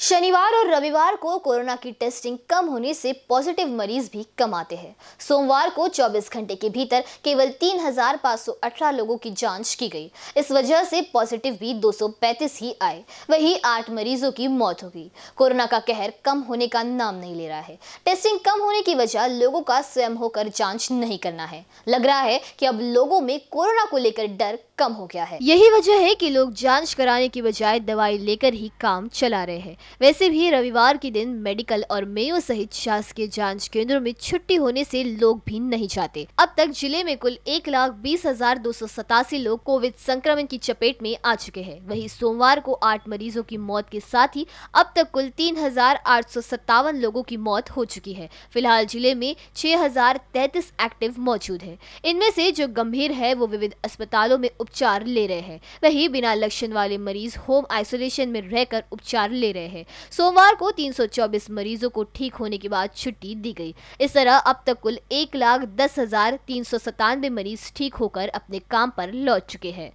शनिवार और रविवार को कोरोना की टेस्टिंग कम होने से पॉजिटिव मरीज भी कम आते हैं सोमवार को 24 घंटे के भीतर केवल 3,518 लोगों की जांच की गई इस वजह से पॉजिटिव भी 235 ही आए वही आठ मरीजों की मौत हो गई कोरोना का कहर कम होने का नाम नहीं ले रहा है टेस्टिंग कम होने की वजह लोगों का स्वयं होकर जाँच नहीं करना है लग रहा है की अब लोगों में कोरोना को लेकर डर कम हो गया है यही वजह है की लोग जाँच कराने की बजाय दवाई लेकर ही काम चला रहे हैं वैसे भी रविवार के दिन मेडिकल और मेयो सहित शासकीय जांच केंद्रों में छुट्टी होने से लोग भी नहीं जाते अब तक जिले में कुल एक लाख बीस हजार दो सौ सतासी लोग कोविड संक्रमण की चपेट में आ चुके हैं वहीं सोमवार को आठ मरीजों की मौत के साथ ही अब तक कुल तीन हजार आठ सौ सत्तावन लोगों की मौत हो चुकी है फिलहाल जिले में छह हजार तैतीस एक्टिव मौजूद है इनमें से जो गंभीर है वो विविध अस्पतालों में उपचार ले रहे हैं वही बिना लक्षण वाले मरीज होम आइसोलेशन में रहकर उपचार ले रहे हैं है सोमवार को 324 मरीजों को ठीक होने के बाद छुट्टी दी गई इस तरह अब तक कुल एक लाख दस हजार तीन सौ सतानवे मरीज ठीक होकर अपने काम पर लौट चुके हैं